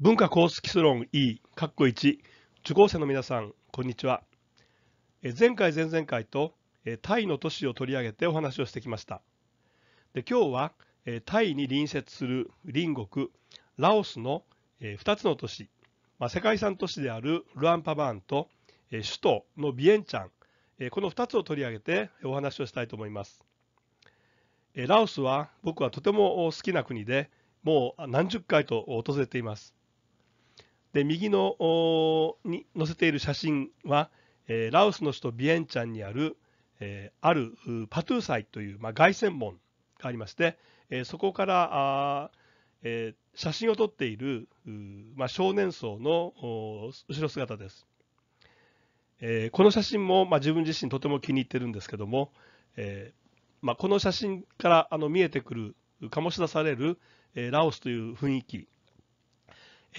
文化公式論 E、括弧1、受講生の皆さん、こんにちは。前回、前々回とタイの都市を取り上げてお話をしてきました。で今日はタイに隣接する隣国ラオスの2つの都市、まあ、世界遺産都市であるルアンパバーンと首都のビエンチャン、この2つを取り上げてお話をしたいと思います。ラオスは僕はとても好きな国で、もう何十回と訪れています。で右のに載せている写真は、えー、ラオスの首都ビエンチャンにある、えー、あるパトゥーサイという、まあ、凱旋門がありまして、えー、そこからあ、えー、写真を撮っている、まあ、少年層の後ろ姿です。えー、この写真も、まあ、自分自身とても気に入ってるんですけども、えーまあ、この写真からあの見えてくる醸し出される、えー、ラオスという雰囲気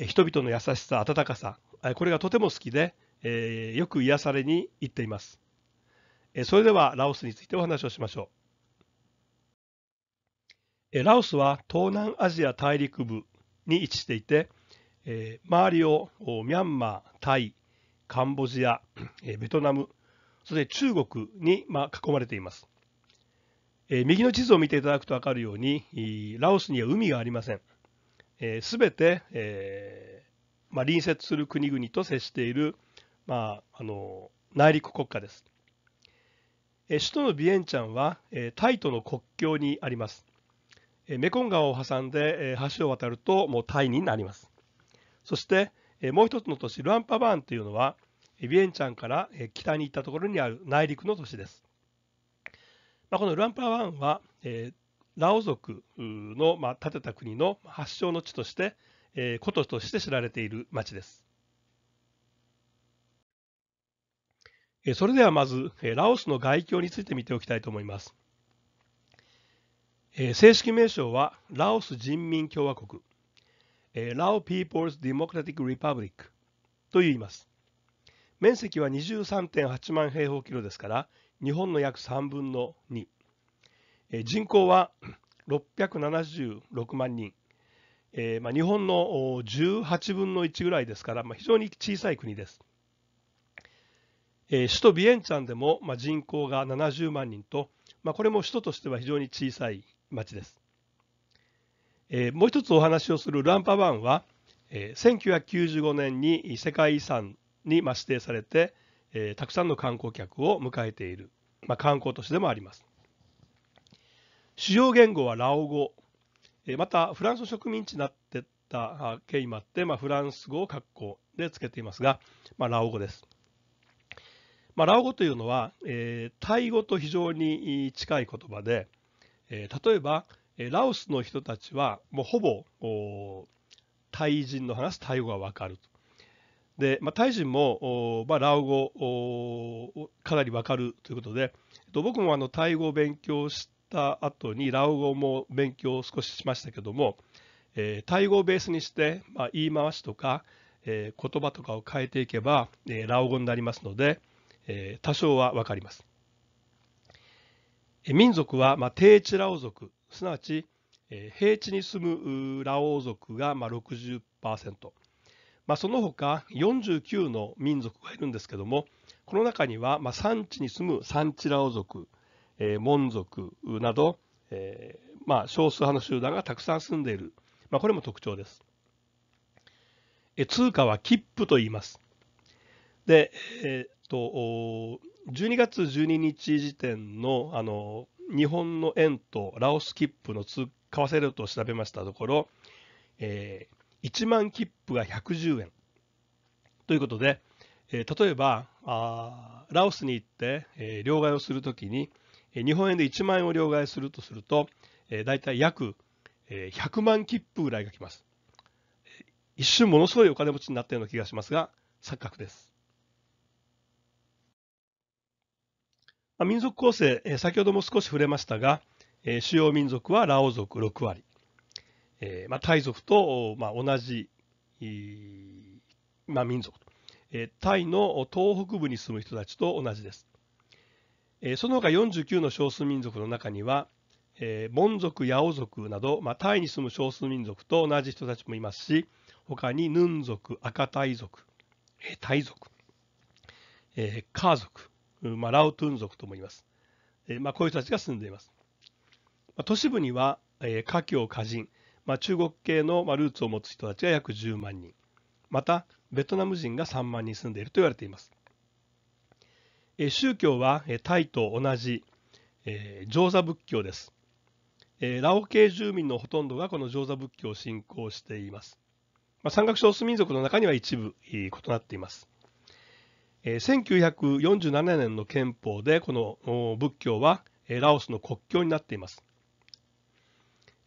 人々の優しさ温かさこれがとても好きで、えよく癒されに行っています、えそれではラオスについてお話をしましょう、えラオスは東南アジア大陸部に位置していて、え周りをミャンマータイカンボジア、えベトナムそして中国に、ま囲まれています、え右の地図を見ていただくと分かるようにラオスには海がありませんえー、全て、えー、まあ、隣接する国々と接している、まあ、あの内陸国家です。え首都のビエンチャンは、えタイとの国境にあります。えメコン川を挟んで、え橋を渡るともうタイになります。そして、えもう一つの都市ルアンパバーンというのはビエンチャンから、え北に行ったところにある内陸の都市です。まあ、このルアンパバーンは、えラオ族の、まあ、建てた国の発祥の地として、えー、古都として知られている町です。えそれではまず、えラオスの外教について見ておきたいと思います。え正式名称はラオス人民共和国、えラオ・ピーポルズ・デモクラティック・リパブリックと言います。面積は23.8万平方キロですから、日本の約3分の2。人口は676万人、えー、まあ、日本の18分の1ぐらいですから、まあ、非常に小さい国です。えー、首都ビエンチャンでも、まあ、人口が70万人と、まあ、これも首都としては非常に小さい町です。えー、もう一つお話をするランパワンは、えー、1995年に世界遺産に、ま指定されて、えたくさんの観光客を迎えている、まあ、観光都市でもあります。主要言語はラオ語、またフランスの植民地になってた経緯もあって、まあ、フランス語を括弧でつけていますが、まあ、ラオ語です。まあ、ラオ語というのは、えー、タイ語と非常に近い言葉で、えー、例えばラオスの人たちはもうほぼタイ人の話すタイ語がわかると。で、まあ、タイ人も、まあ、ラオ語かなりわかるということで、僕もあのタイ語を勉強しった後にラオ語も勉強を少ししましたけども、えー、タイ語をベースにして、まあ、言い回しとか、えー、言葉とかを変えていけば、えー、ラオ語になりますので、えー、多少は分かります。え民族は、まあ、低地ラオ族すなわち、え平地に住むラオ族が、まあ、60%、まあ、その他49の民族がいるんですけどもこの中には、まあ、産地に住む産地ラオ族えー、門族など、えー、まあ、少数派の集団がたくさん住んでいる、まあ、これも特徴です。え通貨は切符と言います。で、えー、と12月12日時点のあの日本の円とラオス切符の通為替レートを調べましたところ、えー、1万切符が110円ということで、えー、例えばあラオスに行って、えー、両替をするときに、日本円で1万円を両替するとすると、えー、大体約100万切符ぐらいが来ます。一瞬ものすごいお金持ちになったような気がしますが、錯覚です。民族構成、先ほども少し触れましたが、主要民族はラオ族6割、まあ、タイ族と、まあ、同じ、まあ、民族タイの東北部に住む人たちと同じです。えその他49の少数民族の中には、えー、モ族、ヤオ族など、まあ、タイに住む少数民族と同じ人たちもいますし、他にヌン族、赤タイ族、えー、タイ族、えー、カー族、まあ、ラオトゥン族ともいます。えー、まあ、こういう人たちが住んでいます。まあ、都市部には、えー、華僑、華人、まあ、中国系の、まあ、ルーツを持つ人たちが約10万人、またベトナム人が3万人住んでいると言われています。え宗教は、えタイと同じ、え上座仏教です、えラオ系住民のほとんどがこの上座仏教を信仰しています、まあ、山岳少数民族の中には一部、異なっていますえ1947年の憲法でこの仏教はえラオスの国境になっています。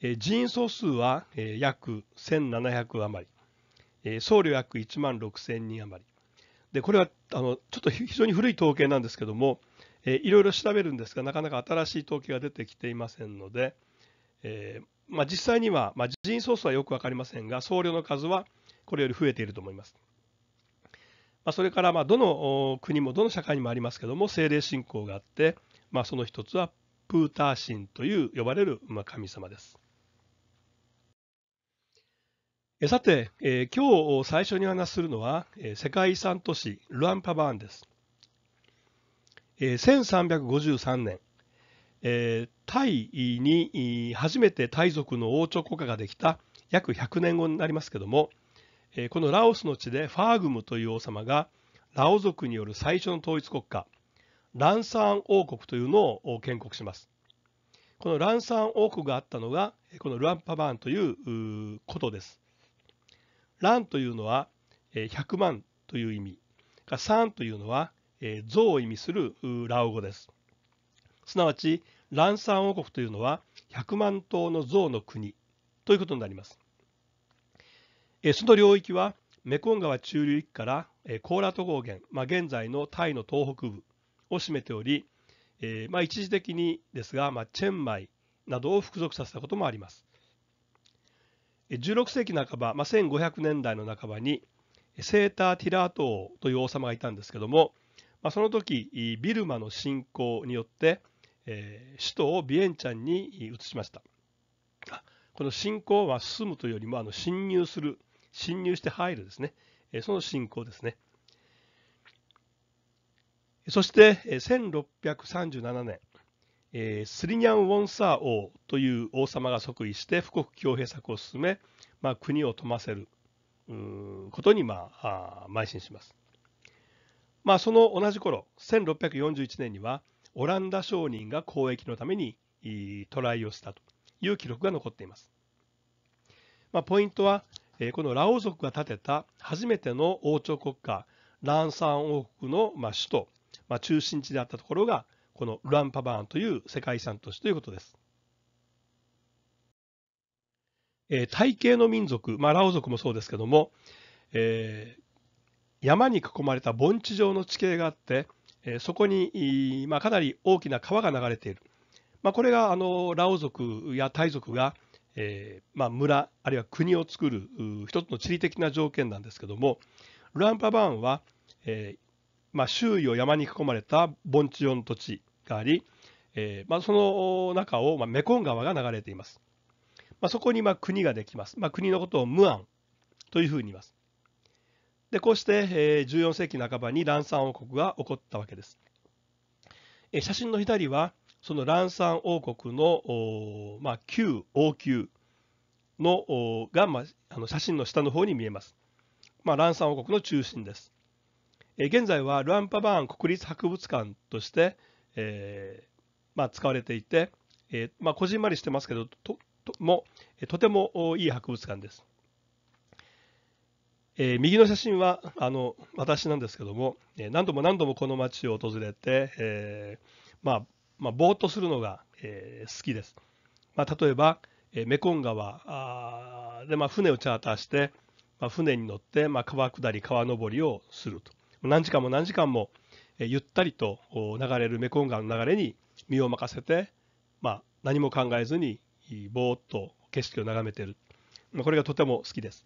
え人員総数はえ約1700余り、え僧侶約1万6000人余り、でこれはあのちょっと非常に古い統計なんですけども、えいろいろ調べるんですがなかなか新しい統計が出てきていませんので、えー、まあ、実際には、まあ、人員総数はよく分かりませんが僧侶の数はこれより増えていると思います。まあ、それからまどの国もどの社会にもありますけども政令信仰があって、まその一つはプーター神という呼ばれるま神様です。さて、えー、今日最初にお話しするのは、えー、世界遺産都市ルアンパバーンです。えー、1353年、えー、タイに初めてタイ族の王朝国家ができた約100年後になりますけども、えー、このラオスの地でファーグムという王様がラオ族による最初の統一国家ランサーン王国というのを建国します。このランサーン王国があったのがこのルアンパバーンということです。蘭というのは100万という意味が3というのは像を意味するラオ語ですすなわち蘭山王国というのは100万頭の像の国ということになりますその領域はメコン川中流域からコーラト高原、まあ、現在のタイの東北部を占めており、えまあ、一時的にですが、まあ、チェンマイなどを服属させたこともあります。16世紀半ば、まあ、1500年代の半ばにセーター・ティラート王という王様がいたんですけども、まあ、その時ビルマの侵攻によって、えー、首都をビエンチャンに移しましたこの侵攻は進むというよりもあの侵入する侵入して入るですね、その侵攻ですねそして1637年えー、スリニャン・ウォンサー王という王様が即位して富国強兵策を進め、まあ、国を富ませるうことに、まあ、あ邁進します。まあ、その同じ頃1641年にはオランダ商人が交易のためにいトライをしたという記録が残っています。まあ、ポイントは、えー、このラオ族が建てた初めての王朝国家ランサン王国の、まあ、首都、まあ、中心地であったところがこのウランパバーンという世界遺産都市ということです。えー、体系の民族、まあ、ラオ族もそうですけども、えー、山に囲まれた盆地上の地形があって、えー、そこに、まあ、かなり大きな川が流れている、まあ、これがあのラオ族やタイ族が、えーまあ、村あるいは国を作る一つの地理的な条件なんですけどもウランパバーンは、えーまあ、周囲を山に囲まれた盆地上の土地があり、えー、まあ、その中を、まあ、メコン川が流れています。まあ、そこに、ま国ができます。ま国のことをムアンというふうに言います。でこうして、えー、14世紀半ばに乱山王国が起こったわけです。えー、写真の左はその乱山王国の、まあ、旧王宮のが、まあ、あの写真の下の方に見えます。まあ、ランサ王国の中心です。現在はルアンパバーン国立博物館として、えー、まあ、使われていて、えー、まあ、こじんまりしてますけどとともとてもいい博物館です。えー、右の写真はあの私なんですけども、え何度も何度もこの町を訪れて、えまあ、まあ、ぼーっとするのが、え好きです。まあ、例えば、えメコン川あで、まあ、船をチャーターして、まあ、船に乗って、まあ、川下り川上りをすると何時間も何時間も、ゆったりと流れるメコン川の流れに身を任せて、まあ、何も考えずにぼーっと景色を眺めてる、まあ、これがとても好きです。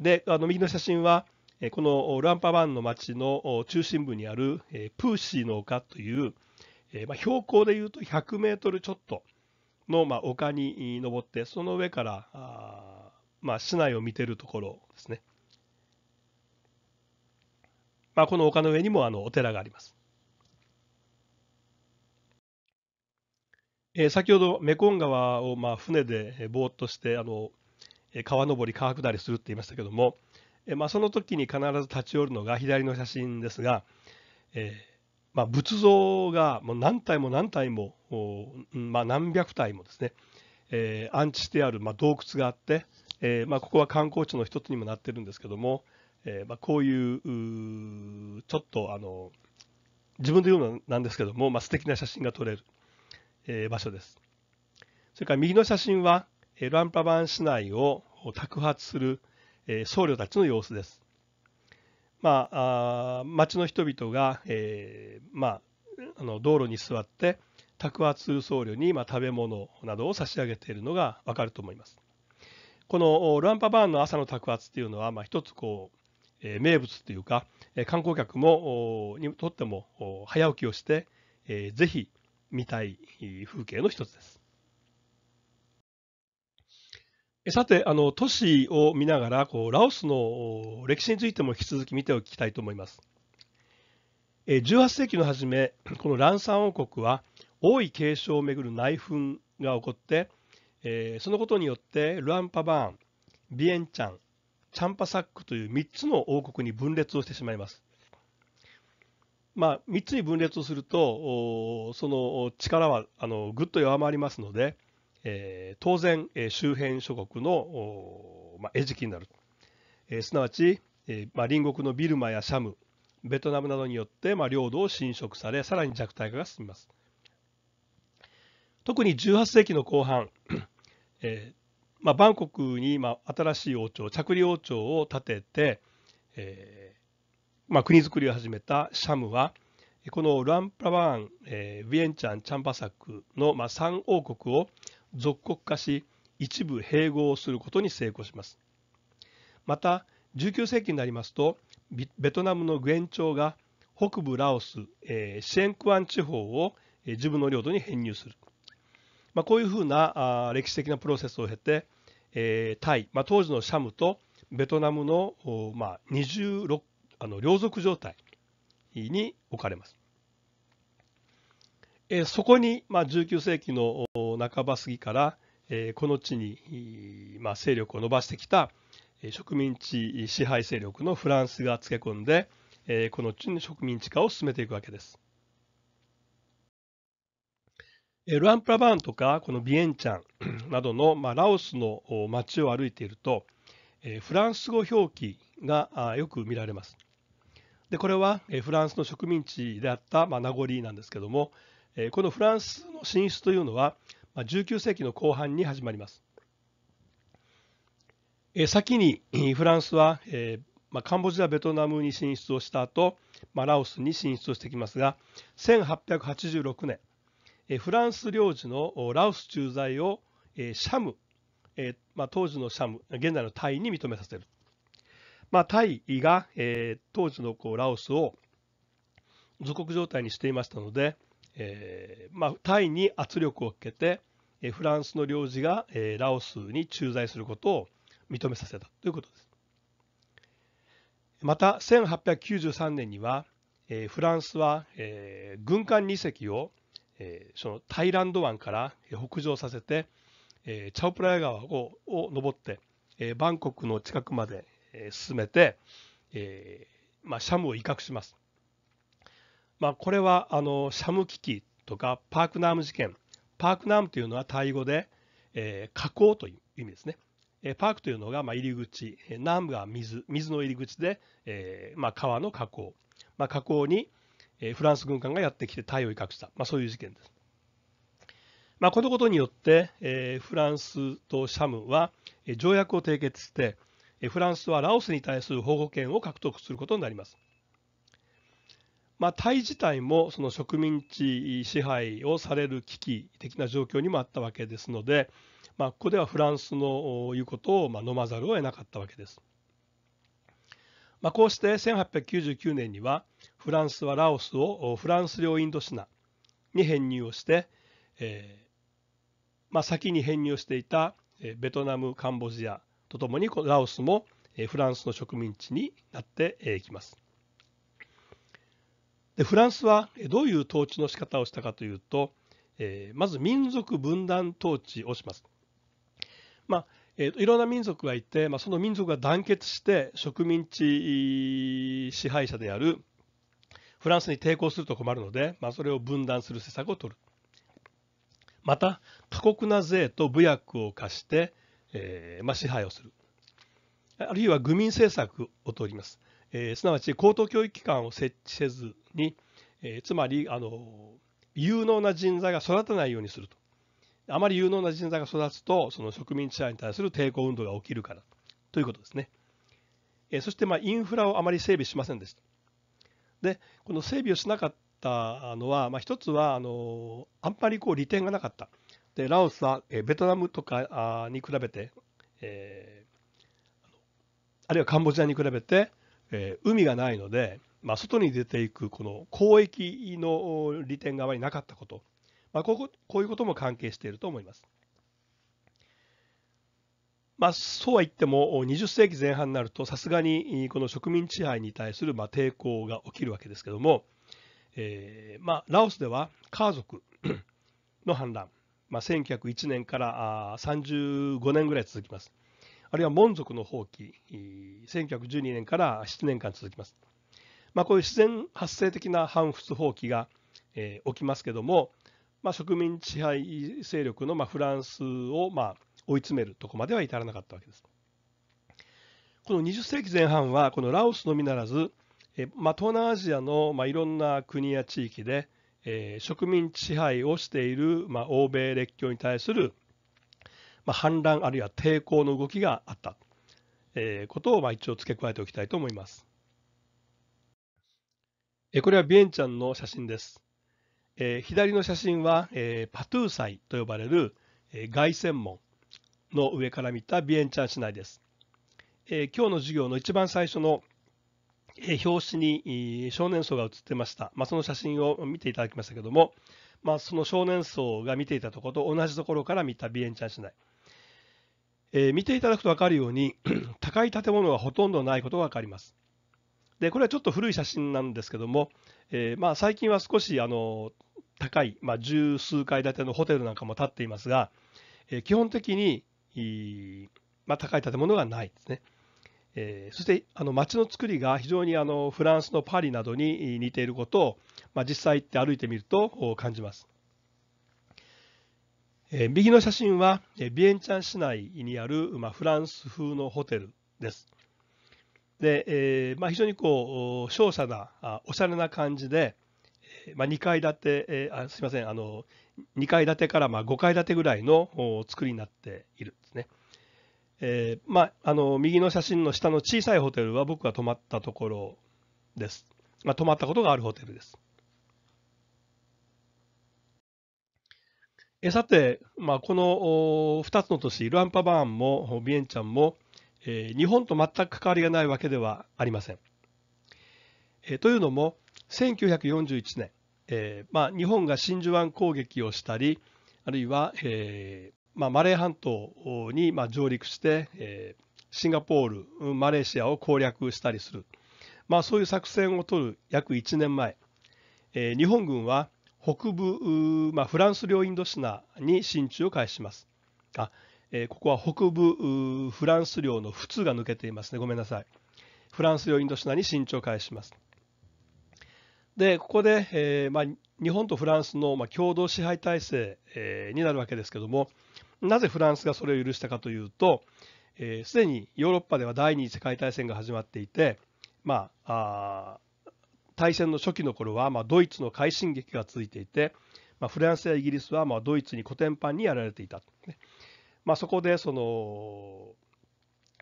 であの右の写真はこのルアンパワンの町の中心部にあるプーシーの丘という、まあ、標高でいうと100メートルちょっとの、まあ、丘に登ってその上からあ、まあ、市内を見てるところですね。まあ、この丘の上にもあのお寺があります。えー、先ほどメコン川をまあ船でぼーっとしてあの川登り川下りするって言いましたけども、えまあ、その時に必ず立ち寄るのが左の写真ですが、えー、まあ、仏像がもう何体も何体も、まあ、何百体もですね、えー、安置してある、ま洞窟があって、えー、まここは観光地の一つにもなってるんですけども、えー、まあ、こういうちょっとあの自分で言うのなんですけども、まあ、素敵な写真が撮れる、えー、場所です。それから右の写真は、えー、ランパバン市内を托発する、えー、僧侶たちの様子です。まあ、あ町の人々が、えーまあ、あの道路に座って托発する僧侶に、まあ、食べ物などを差し上げているのがわかると思います。このランパバーンの朝の托発っていうのは、まあ、一つこうえ名物というか、え観光客もにとっても早起きをして、えー、ぜひ見たい風景の一つです。さて、あの都市を見ながらこう、ラオスの歴史についても引き続き見ておきたいと思います。18世紀の初め、このランサン王国は、王位継承をめぐる内紛が起こって、そのことによってルアンパバーン、ビエンチャン、チャンパサックという3つの王国に分裂をしてしまいます。まあ、3つに分裂をするとその力はあのぐっと弱まりますので、えー、当然、えー、周辺諸国の、まあ、餌食になる、えー、すなわち、えまあ、隣国のビルマやシャムベトナムなどによって、まあ、領土を侵食されさらに弱体化が進みます特に18世紀の後半、えー、まあ、バンコクにあ、新しい王朝着陸王朝を建てて、えーまあ、国づくりを始めたシャムはこのランプラワン、えー、ィエンチャンチャンパサクの、まあ、3王国を属国化し一部併合することに成功しますまた19世紀になりますとベトナムのグエン朝が北部ラオス、えー、シェンクワン地方を、えー、自分の領土に編入する、まあ、こういうふうなあ歴史的なプロセスを経てえー、タイ、まあ、当時のシャムとベトナムの、まあ、26あの両属状態に置かれます。えー、そこに、まあ、19世紀の半ば過ぎから、えー、この地に、まあ、勢力を伸ばしてきた植民地支配勢力のフランスがつけ込んで、えー、この地に植民地化を進めていくわけです。ルアンプラバーンとかこのビエンチャン などの、まあ、ラオスの街を歩いているとフランス語表記がよく見られます。でこれはフランスの植民地であった、まあ、名残なんですけどもこのフランスの進出というのは19世紀の後半に始まります。先にフランスはカンボジアベトナムに進出をした後、まあ、ラオスに進出をしてきますが1886年フランス領事のラオス駐在をシャム、まあ、当時のシャム現在のタイに認めさせる、まあ、タイが、え当時のこうラオスを属国状態にしていましたので、えまあ、タイに圧力をかけてフランスの領事が、えラオスに駐在することを認めさせたということです。また1893年には、えフランスは、え軍艦2隻をえー、そのタイランド湾から北上させて、えー、チャオプラヤ川をを登って、えー、バンコクの近くまで、えー、進めて、えーまあ、シャムを威嚇します。まあ、これはあのシャム危機とかパークナーム事件パークナームというのはタイ語で、えー、河口という意味ですね。えパークというのがまあ入り口、南部が水、水の入り口で、えー、まあ川の河口、まあ、河口にえフランス軍艦がやってきて隊を威嚇した、まあ、そういう事件です。まあ、このことによって、えフランスとシャムはえ条約を締結して、えフランスはラオスに対する保護権を獲得することになります。まあ、タイ自体もその植民地支配をされる危機的な状況にもあったわけですので、まあ、ここではフランスの言うことをまあ飲まざるを得なかったわけです。まあ、こうして1899年にはフランスはラオスをフランス領インドシナに編入をして、えー、まあ、先に編入していたベトナムカンボジアとともにラオスもフランスの植民地になっていきます。でフランスはどういう統治の仕方をしたかというと、えー、まず民族分断統治をします。まあえーいろんな民族がいて、まあ、その民族が団結して植民地支配者であるフランスに抵抗すると困るので、まあ、それを分断する施策を取るまた過酷な税と武薬を課して、えー、まあ、支配をするあるいは愚民政策を取ります、えー、すなわち高等教育機関を設置せずに、えつまりあの有能な人材が育たないようにするとあまり有能な人材が育つとその植民地支配に対する抵抗運動が起きるからということですね。えそしてまインフラをあまり整備しませんでした。でこの整備をしなかったのは、まあ、一つはあのあんまりこう利点がなかった。でラオスはえベトナムとかに比べて、えー、あるいはカンボジアに比べて、えー、海がないので、まあ、外に出ていくこの交易の利点があまりなかったことまあ、こここういうことも関係していると思います。まあ、そうは言っても20世紀前半になるとさすがにこの植民地支配に対するまあ抵抗が起きるわけですけども、えーまあ、ラオスではカ家族 の反乱、まあ、1901年から35年ぐらい続きます。あるいはモン族の放棄、1912年から7年間続きます。まあ、こういう自然発生的な反仏放棄が、えー、起きますけども、まあ、植民地支配勢力のまあフランスをまあ追い詰めるとこまでは至らなかったわけです。この20世紀前半はこのラオスのみならず、えまあ、東南アジアのまあいろんな国や地域で、えー、植民地支配をしているまあ欧米列強に対するまあ反乱あるいは抵抗の動きがあった、えー、ことをまあ一応付け加えておきたいと思います。えこれはビエンチャンの写真です。えー、左の写真は、えー、パトゥー祭と呼ばれる、えー、凱旋門の上から見たビエンチャン市内です。え今日の授業の一番最初の、え表紙に、少年層が写ってました。まあ、その写真を見ていただきましたけども、まあ、その少年層が見ていたところと同じところから見たビエンチャン市内。え見ていただくと分かるように 高い建物がほとんどないことが分かります。でこれはちょっと古い写真なんですけども、えー、まあ、最近は少しあの高い、まあ、十数階建てのホテルなんかも建っていますが、えー、基本的に、まあ、高い建物がないですね。えー、そしてあの街の作りが非常にあのフランスのパリなどに似ていることを、まあ、実際行って歩いてみると感じます。えー、右の写真はビエンチャン市内にある、まあ、フランス風のホテルです。で、えーまあ、非常にこう商社なおしゃれな感じで、まあ、2階建て、えー、あすみませんあの2階建てからまあ5階建てぐらいの作りになっているんですね。えー、まあ、あの右の写真の下の小さいホテルは僕が泊まったところです。まあ、泊まったことがあるホテルです。えさて、まあ、この2つの都市、ルアンパバーンもビエンチャンも、えー、日本と全く関わりがないわけではありません。えー、というのも、1941年、えーまあ、日本が真珠湾攻撃をしたりあるいは、えーまあ、マレー半島に、まあ、上陸して、えー、シンガポールマレーシアを攻略したりする、まあ、そういう作戦を取る約1年前、えー、日本軍は北部、まあ、フランス領インドシナに進駐を開始しますあ、えー、ここは北部フランス領の普通が抜けていますねごめんなさいフランス領インドシナに進駐を開始しますでここで、えー、まあ、日本とフランスの、まあ、共同支配体制、えー、になるわけですけどもなぜフランスがそれを許したかというとすで、えー、にヨーロッパでは第二次世界大戦が始まっていて、まあ、あ大戦の初期の頃は、まあ、ドイツの快進撃が続いていて、まあ、フランスやイギリスは、まあ、ドイツにコテンパンにやられていた、ね、まあ、そこでその、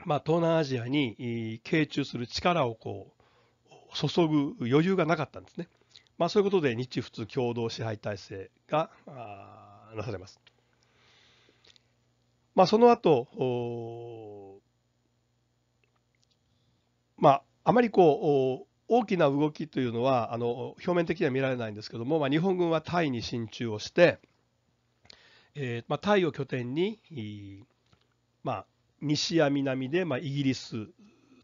まあ、東南アジアに傾注する力をこう注ぐ余裕がなかったんですね。まあ、そういうことで日仏共同支配体制がなされます。まあ、その後まあ、あまりこう大きな動きというのはあの表面的には見られないんですけども、まあ、日本軍はタイに進駐をして、えーまあ、タイを拠点に、まあ、西や南で、まあ、イギリス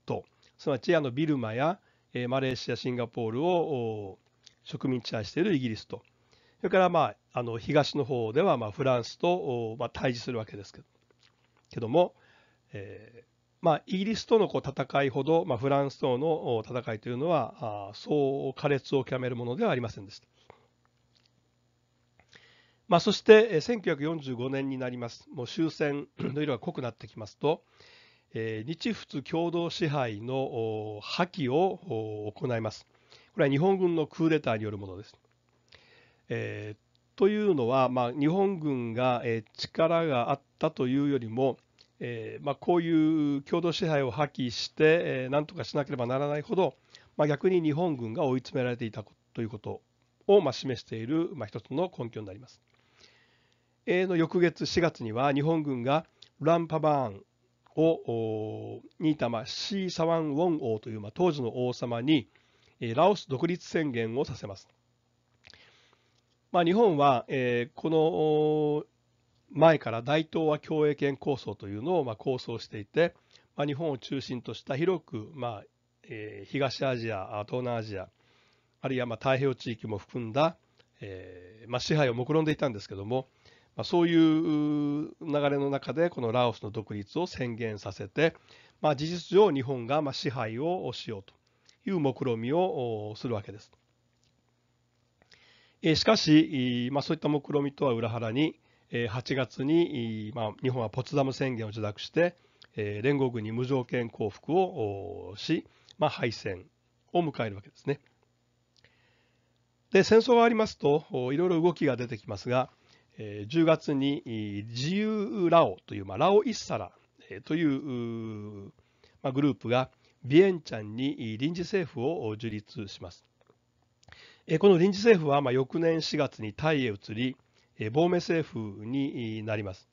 とすなわちあのビルマやえマレーシア、シンガポールを植民地化しているイギリスと、それから、まあ、あの東の方では、まあ、フランスと、まあ、対峙するわけですけどけども、えーまあ、イギリスとのこう戦いほど、まあ、フランスとの戦いというのはあそう苛烈を極めるものではありませんでした。まあ、そして1945年になります、もう終戦の色が濃くなってきますと、え日仏共同支配の破棄を行います。これは日本軍のクーデターによるものです。えー、というのは、まあ、日本軍が、え力があったというよりも、えー、まあ、こういう共同支配を破棄して、えー、何とかしなければならないほど、まあ、逆に日本軍が追い詰められていたということを、まあ、示している、まあ、一つの根拠になります。えの翌月4月には日本軍がランパバーンをニータマ・シー・サワン・ウォン王という、まあ、当時の王様にえラオス独立宣言をさせます。まあ、日本は、えー、この前から大東亜共栄圏構想というのを、まあ、構想していて、まあ、日本を中心とした広く、まあえー、東アジア東南アジアあるいはまあ太平洋地域も含んだ、えーまあ、支配を目論んでいたんですけども、まあ、そういう流れの中でこのラオスの独立を宣言させて、まあ、事実上日本がま支配をしようという目論見みをするわけです。しかし、まあ、そういった目論見みとは裏腹に8月に、まあ、日本はポツダム宣言を受諾して連合軍に無条件降伏をし、まあ、敗戦を迎えるわけですね。で戦争がありますといろいろ動きが出てきますがえ10月に自由ラオという、まあ、ラオイッサラという、まあ、グループがビエンチャンに臨時政府を樹立します。この臨時政府は、まあ、翌年4月にタイへ移り、亡命政府になります。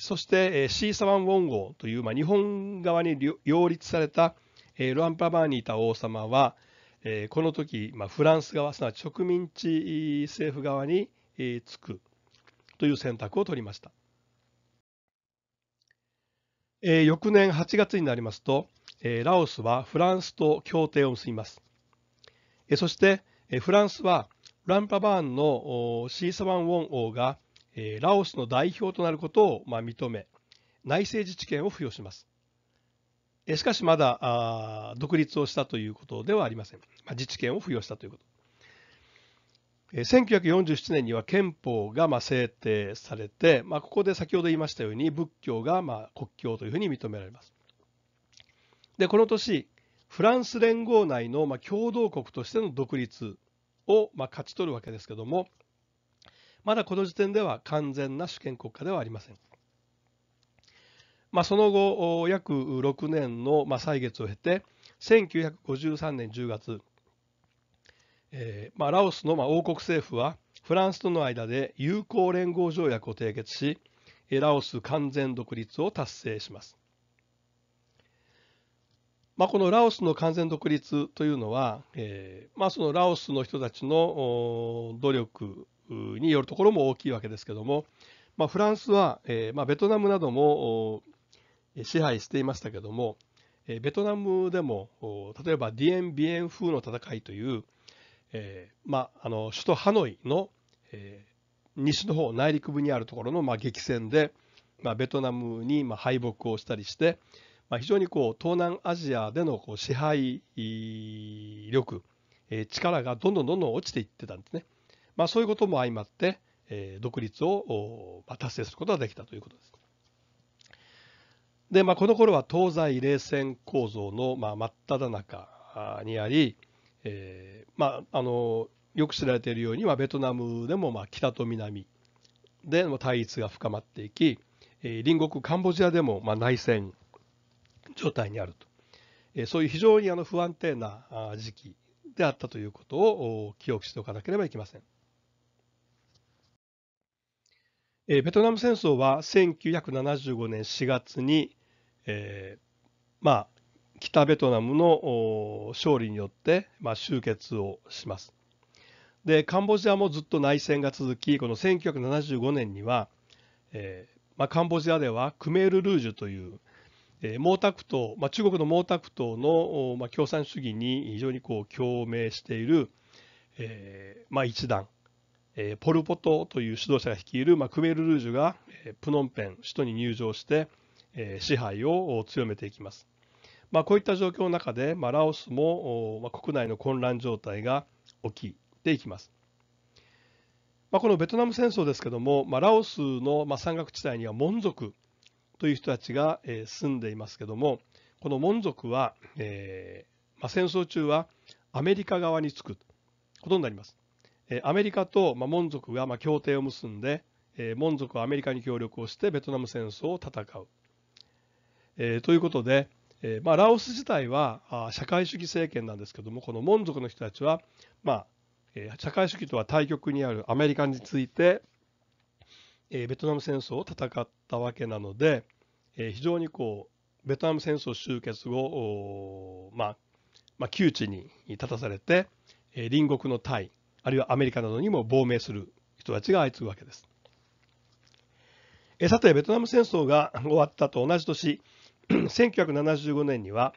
そして、シーサワン・ウォン号という、まあ、日本側に擁立されたルアンパバーにいた王様は、この時、まあ、フランス側、すなわち植民地政府側にえつくという選択を取りました。えー、翌年8月になりますと、えー、ラオスはフランスと協定を結びます。えー、そして、えフランスはランパバーンのシーサワン・ウォン王が、えラオスの代表となることを、まあ、認め、内政自治権を付与します。えしかしまだあ独立をしたということではありません。まあ、自治権を付与したということ。1947年には憲法がま制定されて、まあ、ここで先ほど言いましたように仏教がま国教というふうに認められます。でこの年フランス連合内のま共同国としての独立をま勝ち取るわけですけどもまだこの時点では完全な主権国家ではありません。まあ、その後約6年のま歳月を経て1953年10月えー、まあ、ラオスのまあ王国政府はフランスとの間で友好連合条約を締結しラオス完全独立を達成します、まあ、このラオスの完全独立というのは、えーまあ、そのラオスの人たちの努力によるところも大きいわけですけども、まあ、フランスは、えーまあ、ベトナムなども支配していましたけどもベトナムでも例えばディエン・ビエン風の戦いというえー、まあ、あの首都ハノイの、えー、西の方内陸部にあるところの、まあ、激戦で、まあ、ベトナムに、まあ、敗北をしたりして、まあ、非常にこう東南アジアでのこう支配力、えー、力がどんどんどんどん落ちていってたんですね。まあ、そういうことも相まって、えー、独立を、まあ、達成することができたということです。で、まあ、この頃は東西冷戦構造の、まあ、真っ只中にあり、えー、まあ、あのよく知られているように、まあ、ベトナムでも、まあ、北と南で対立が深まっていき、えー、隣国カンボジアでも、まあ、内戦状態にあると、えー、そういう非常にあの不安定な時期であったということを記憶しておかなければいけません。えー、ベトナム戦争は1975年4月に、えー、まあ北ベトナムの勝利によって、まあ、終結をします。でカンボジアもずっと内戦が続きこの1975年には、えー、まあ、カンボジアではクメール・ルージュという、えー、毛沢東、まあ、中国の毛沢東の、まあ、共産主義に非常にこう共鳴している、えー、ま一団、えポル・ポトという指導者が率いる、まクメール・ルージュが、えプノンペン首都に入場して、え支配を強めていきます。まあ、こういった状況の中で、まあ、ラオスも、まあ、国内の混乱状態が起きていきます。まあ、このベトナム戦争ですけども、まあ、ラオスの、まあ、山岳地帯にはモン族という人たちが、えー、住んでいますけども、このモン族は、えーまあ、戦争中はアメリカ側につくことになります。えー、アメリカと、まあ、モン族が、まあ、協定を結んで、えー、モン族はアメリカに協力をしてベトナム戦争を戦う。えー、ということで、えー、まあ、ラオス自体はあ社会主義政権なんですけどもこのモン族の人たちは、まあえー、社会主義とは対極にあるアメリカについて、えー、ベトナム戦争を戦ったわけなので、え非常にこうベトナム戦争終結後、まあ、まあ、窮地に立たされて、え隣国のタイあるいはアメリカなどにも亡命する人たちが相次ぐわけです。えさてベトナム戦争が終わったと同じ年1975 年には、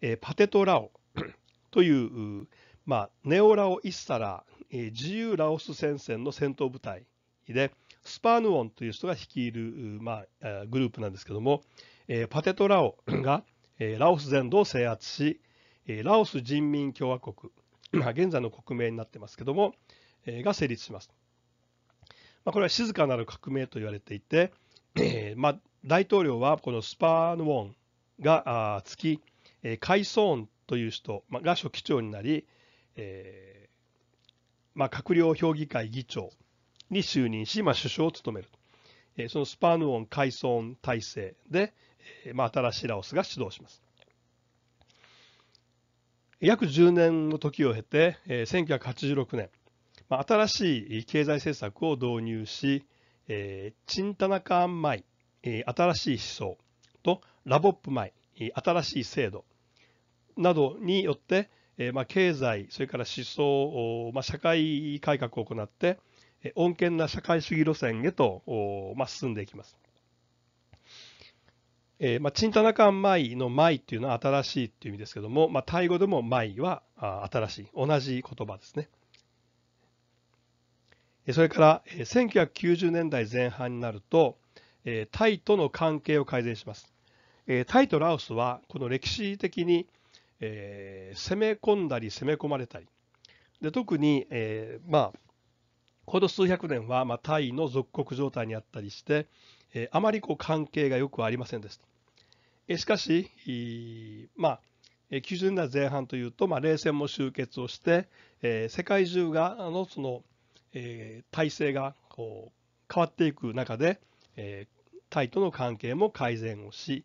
えー、パテトラオ という、まあ、ネオラオ・イッサラー、えー、自由ラオス戦線の戦闘部隊でスパーヌオンという人が率いる、まあ、グループなんですけども、えー、パテトラオ が、えー、ラオス全土を制圧し、えー、ラオス人民共和国、まあ、現在の国名になってますけども、えー、が成立します。まあ、これは静かなる革命と言われていて、えー、まあ、大統領はこのスパーヌウォンがあ月、えー、カイソーンという人、まあ、が書記長になり、えー、まあ、閣僚評議会議長に就任し、まあ、首相を務める、えー、そのスパーヌウォン・カイソーン体制で、えーまあ、新しいラオスが指導します。約10年の時を経て、1986年、新しい経済政策を導入し、えー、チンタナカンマイ、えー、新しい思想とラボップマイ、えー、新しい制度などによって、えーまあ、経済、それから思想、まあ、社会改革を行って、えー、穏健な社会主義路線へと、おまあ、進んでいきます。えーまあ、チンタナカンマイのマイっていうのは新しいっていう意味ですけども、まあ、タイ語でもマイはあ新しい、同じ言葉ですね。それから1990年代前半になるとタイとの関係を改善しますタイとラオスはこの歴史的に攻め込んだり攻め込まれたりで特に、えー、まあこの数百年は、まあ、タイの属国状態にあったりして、えー、あまりこう関係がよくありませんでした。えー、しかし、えー、まあ、90年代前半というと、まあ、冷戦も終結をして、えー、世界中がのそのえー、体制がこう変わっていく中で、えー、タイとの関係も改善をし、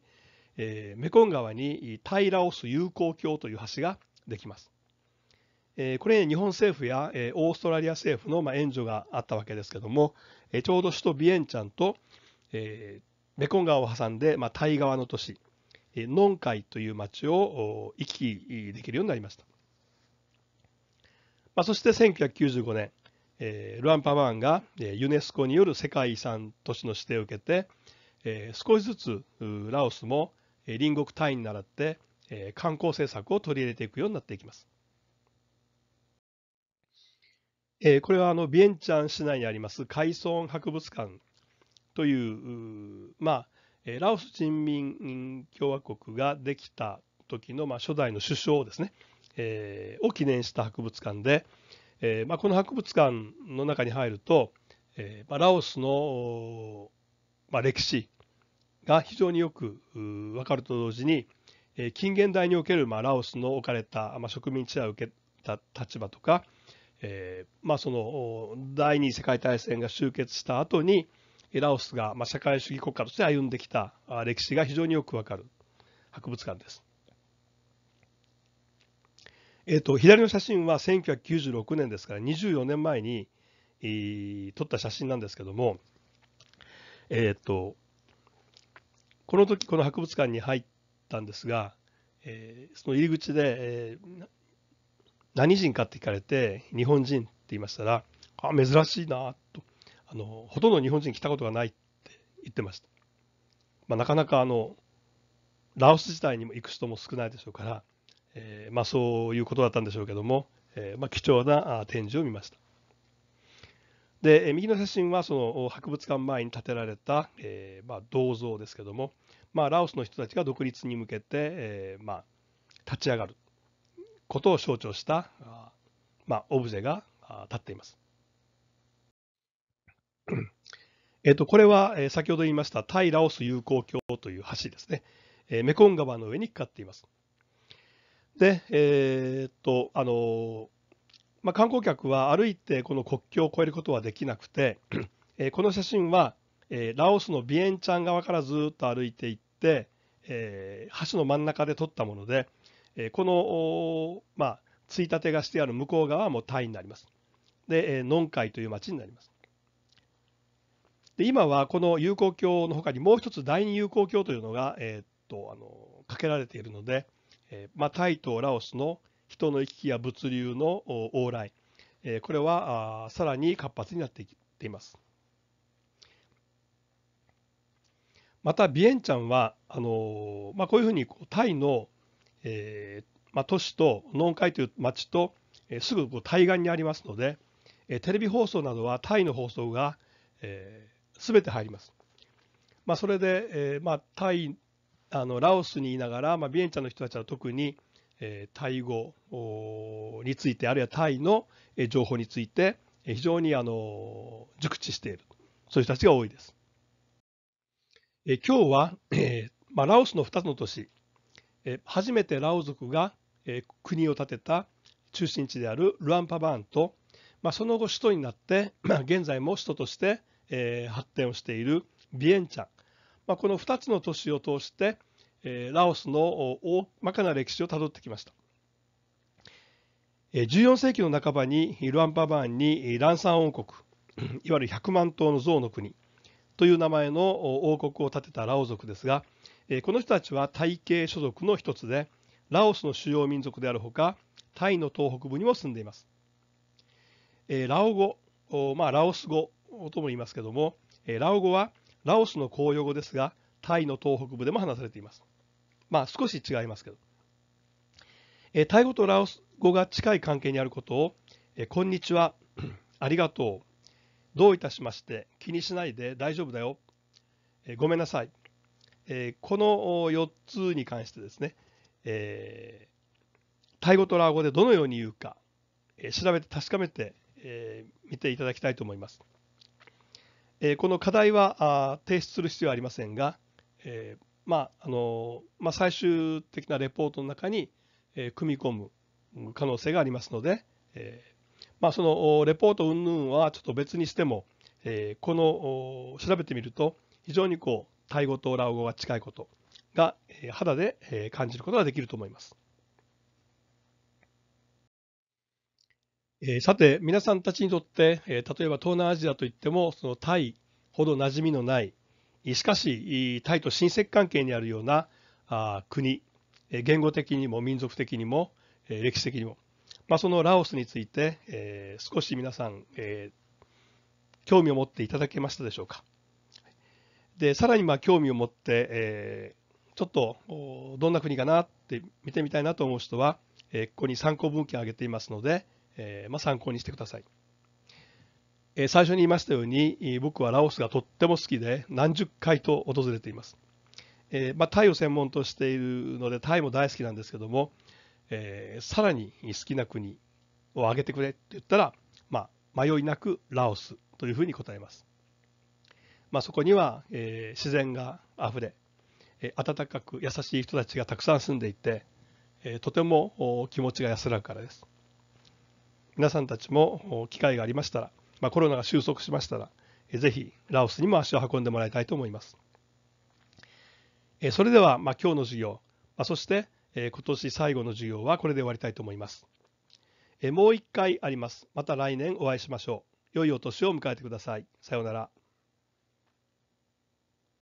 えー、メコン川に平ラオス友好橋という橋ができます。えこれに日本政府や、えオーストラリア政府の、まあ、援助があったわけですけども、えちょうど首都ビエンチャンと、えメコン川を挟んで、まあ、タイ側の都市、えノンカイという町を行き来できるようになりました。まあ、そして1995年、えー、ルアンパワーンが、えー、ユネスコによる世界遺産都市の指定を受けて、えー、少しずつラオスも、えー、隣国タイに倣って、えー、観光政策を取り入れていくようになっていきます。えー、これはあのビエンチャン市内にあります海村博物館というまあ、えー、ラオス人民共和国ができた時の、まあ、初代の首相ですね、えー、を記念した博物館で、えー、まあ、この博物館の中に入ると、えー、まあ、ラオスの、まあ、歴史が非常によく分かると同時に、えー、近現代における、まあ、ラオスの置かれた、まあ、植民地を受けた立場とか、えーまあ、その第二次世界大戦が終結した後にラオスが、まあ、社会主義国家として歩んできた歴史が非常によく分かる博物館です。えーと、左の写真は1996年ですから24年前に、えー、撮った写真なんですけども、えっ、ー、とこの時この博物館に入ったんですが、えー、その入り口で、えー、何人かって聞かれて日本人って言いましたらあ珍しいなとあのほとんど日本人来たことがないって言ってました、まあ、なかなかあのラオス自体にも行く人も少ないでしょうからえー、まあ、そういうことだったんでしょうけども、えー、まあ、貴重な展示を見ました。で、え右の写真はその博物館前に建てられた、えまあ、銅像ですけども、まあ、ラオスの人たちが独立に向けて、えま立ち上がることを象徴したまオブジェが立っています。えっと、これは先ほど言いましたタイ・ラオス友好橋という橋ですね。メコン川の上にかかっています。で、えーっと、あの、まあ、観光客は歩いてこの国境を越えることはできなくて、えーこの写真は、えーラオスのビエンチャン側からずっと歩いていって、えー橋の真ん中で撮ったもので、えーこの、まあ、ついたてがしてある向こう側はもうタイになります。で、えーノンカイという町になります。で今はこの友好橋の他にもう一つ第二友好橋というのが、えーっとあのかけられているので、えまあ、タイとラオスの人の行き来や物流の往来、えこれはさらに活発になってきています。またビエンチャンはあのまあ、こういうふうにタイの、えまあ、都市と農会という町と、えすぐ対岸にありますので、えテレビ放送などはタイの放送が、えー、全て入ります。まあ、それで、えまあ、タイあのラオスにいながら、まあ、ビエンチャの人たちは特に、えー、タイ語についてあるいはタイの情報について非常にあの熟知しているそういう人たちが多いです。え今日は、えーまあ、ラオスの2つの都市、え初めてラオ族が、えー、国を建てた中心地であるルアンパバーンと、まあ、その後首都になって、まあ、現在も首都として、えー、発展をしているビエンチャンまあ、この2つの都市を通して、えー、ラオスの大まかな歴史をたどってきました。14世紀の半ばにルアンパバーンにランサン王国いわゆる100万頭の象の国という名前の王国を建てたラオ族ですがこの人たちはタイ系所属の一つでラオスの主要民族であるほかタイの東北部にも住んでいます。ラオ語、まあ、ラオス語とも言いますけどもラオ語はラオスの公用語ですが、タイの東北部でも話されています。まあ少し違いますけど。えタイ語とラオス語が近い関係にあることを、えこんにちは、ありがとう、どういたしまして、気にしないで大丈夫だよ、えごめんなさい、えこの4つに関してですね、えタイ語とラオ語でどのように言うか、え調べて確かめて、え見ていただきたいと思います。えこの課題は提出する必要はありませんが、えまああのまあ、最終的なレポートの中に、え組み込む可能性がありますので、えまあ、そのレポート云々はちょっと別にしても、えこの調べてみると非常にこうタイ語とラオ語が近いことが肌で感じることができると思います。えさて皆さんたちにとって、え例えば東南アジアといってもそのタイほど馴染みのないしかしタイと親戚関係にあるようなあ国、え言語的にも民族的にも、え歴史的にも、まあ、そのラオスについて、え少し皆さん、え興味を持っていただけましたでしょうかでさらにまあ興味を持って、えちょっとどんな国かなって見てみたいなと思う人は、えここに参考文献を挙げていますので、えー、まあ、参考にしてください。えー、最初に言いましたように、僕はラオスがとっても好きで、何十回と訪れています。えまあ、タイを専門としているので、タイも大好きなんですけども、えさらに好きな国を挙げてくれって言ったら、まあ、迷いなくラオスというふうに答えます。まあ、そこには、え自然があふれ、え温かく優しい人たちがたくさん住んでいて、えとても気持ちが安らぐからです。皆さんたちも機会がありましたら、まあ、コロナが収束しましたら、ぜひラオスにも足を運んでもらいたいと思います。それでは、まあ、今日の授業、まあ、そして、え今年最後の授業はこれで終わりたいと思います。えもう一回あります。また来年お会いしましょう。良いお年を迎えてください。さようなら。